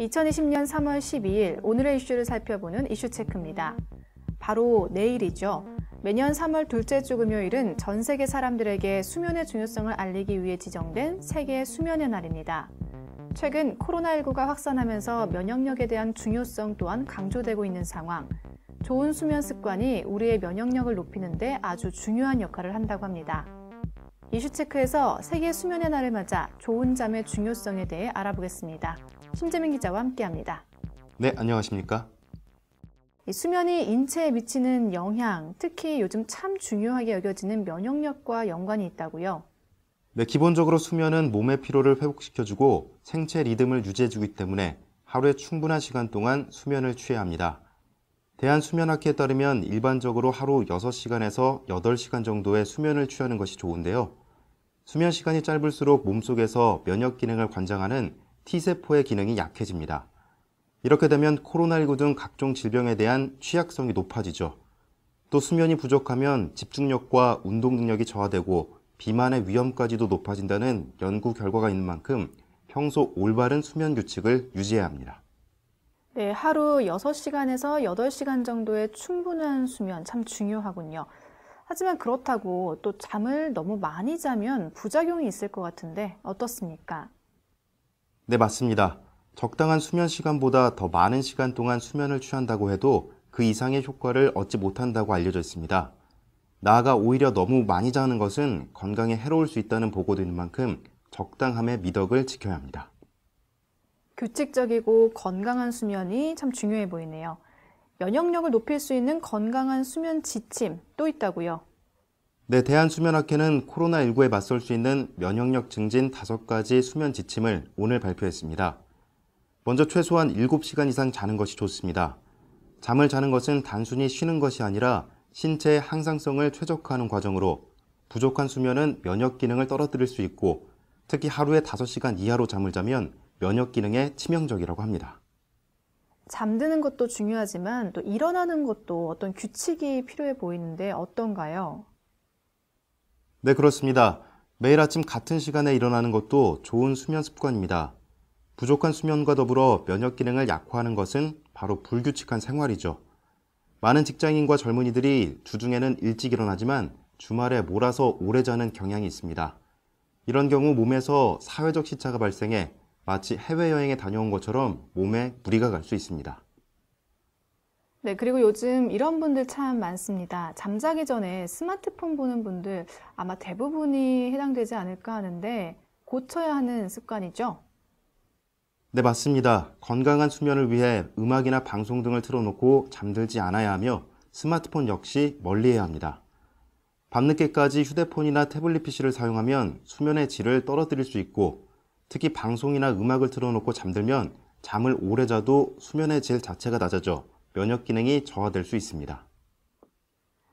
2020년 3월 12일 오늘의 이슈를 살펴보는 이슈 체크입니다. 바로 내일이죠. 매년 3월 둘째 주 금요일은 전 세계 사람들에게 수면의 중요성을 알리기 위해 지정된 세계 수면의 날입니다. 최근 코로나19가 확산하면서 면역력에 대한 중요성 또한 강조되고 있는 상황. 좋은 수면 습관이 우리의 면역력을 높이는데 아주 중요한 역할을 한다고 합니다. 이슈체크에서 세계 수면의 날을 맞아 좋은 잠의 중요성에 대해 알아보겠습니다. 심재민 기자와 함께합니다. 네, 안녕하십니까? 수면이 인체에 미치는 영향, 특히 요즘 참 중요하게 여겨지는 면역력과 연관이 있다고요. 네, 기본적으로 수면은 몸의 피로를 회복시켜주고 생체 리듬을 유지해주기 때문에 하루에 충분한 시간 동안 수면을 취해야 합니다. 대한수면학회에 따르면 일반적으로 하루 6시간에서 8시간 정도의 수면을 취하는 것이 좋은데요. 수면 시간이 짧을수록 몸속에서 면역 기능을 관장하는 T세포의 기능이 약해집니다. 이렇게 되면 코로나19 등 각종 질병에 대한 취약성이 높아지죠. 또 수면이 부족하면 집중력과 운동 능력이 저하되고 비만의 위험까지도 높아진다는 연구 결과가 있는 만큼 평소 올바른 수면 규칙을 유지해야 합니다. 네, 하루 6시간에서 8시간 정도의 충분한 수면 참 중요하군요. 하지만 그렇다고 또 잠을 너무 많이 자면 부작용이 있을 것 같은데 어떻습니까? 네, 맞습니다. 적당한 수면 시간보다 더 많은 시간 동안 수면을 취한다고 해도 그 이상의 효과를 얻지 못한다고 알려져 있습니다. 나아가 오히려 너무 많이 자는 것은 건강에 해로울 수 있다는 보고도 있는 만큼 적당함의 미덕을 지켜야 합니다. 규칙적이고 건강한 수면이 참 중요해 보이네요. 면역력을 높일 수 있는 건강한 수면 지침 또 있다고요. 네, 대한수면학회는 코로나19에 맞설 수 있는 면역력 증진 5가지 수면 지침을 오늘 발표했습니다. 먼저 최소한 7시간 이상 자는 것이 좋습니다. 잠을 자는 것은 단순히 쉬는 것이 아니라 신체의 항상성을 최적화하는 과정으로 부족한 수면은 면역 기능을 떨어뜨릴 수 있고 특히 하루에 5시간 이하로 잠을 자면 면역 기능에 치명적이라고 합니다. 잠드는 것도 중요하지만 또 일어나는 것도 어떤 규칙이 필요해 보이는데 어떤가요? 네, 그렇습니다. 매일 아침 같은 시간에 일어나는 것도 좋은 수면 습관입니다. 부족한 수면과 더불어 면역 기능을 약화하는 것은 바로 불규칙한 생활이죠. 많은 직장인과 젊은이들이 주중에는 일찍 일어나지만 주말에 몰아서 오래 자는 경향이 있습니다. 이런 경우 몸에서 사회적 시차가 발생해 마치 해외여행에 다녀온 것처럼 몸에 무리가 갈 수 있습니다. 네, 그리고 요즘 이런 분들 참 많습니다. 잠자기 전에 스마트폰 보는 분들 아마 대부분이 해당되지 않을까 하는데 고쳐야 하는 습관이죠? 네, 맞습니다. 건강한 수면을 위해 음악이나 방송 등을 틀어놓고 잠들지 않아야 하며 스마트폰 역시 멀리해야 합니다. 밤늦게까지 휴대폰이나 태블릿 PC를 사용하면 수면의 질을 떨어뜨릴 수 있고 특히 방송이나 음악을 틀어놓고 잠들면 잠을 오래 자도 수면의 질 자체가 낮아져 면역 기능이 저하될 수 있습니다.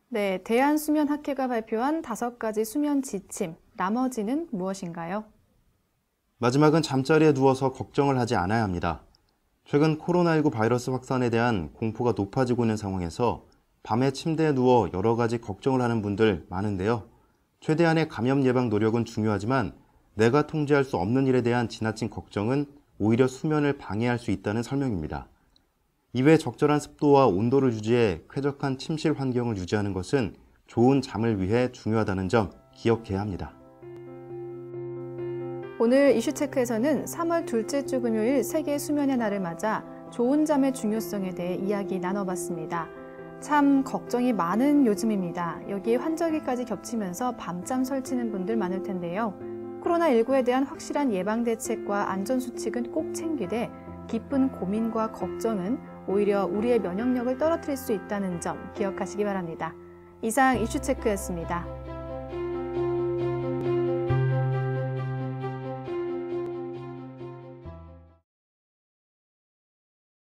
네, 대한수면학회가 발표한 다섯 가지 수면 지침, 나머지는 무엇인가요? 마지막은 잠자리에 누워서 걱정을 하지 않아야 합니다. 최근 코로나19 바이러스 확산에 대한 공포가 높아지고 있는 상황에서 밤에 침대에 누워 여러 가지 걱정을 하는 분들 많은데요. 최대한의 감염 예방 노력은 중요하지만 내가 통제할 수 없는 일에 대한 지나친 걱정은 오히려 수면을 방해할 수 있다는 설명입니다. 이외 적절한 습도와 온도를 유지해 쾌적한 침실 환경을 유지하는 것은 좋은 잠을 위해 중요하다는 점 기억해야 합니다. 오늘 이슈체크에서는 3월 둘째 주 금요일 세계 수면의 날을 맞아 좋은 잠의 중요성에 대해 이야기 나눠봤습니다. 참 걱정이 많은 요즘입니다. 여기에 환절기까지 겹치면서 밤잠 설치는 분들 많을 텐데요. 코로나19에 대한 확실한 예방 대책과 안전 수칙은 꼭 챙기되 깊은 고민과 걱정은 오히려 우리의 면역력을 떨어뜨릴 수 있다는 점 기억하시기 바랍니다. 이상 이슈체크였습니다.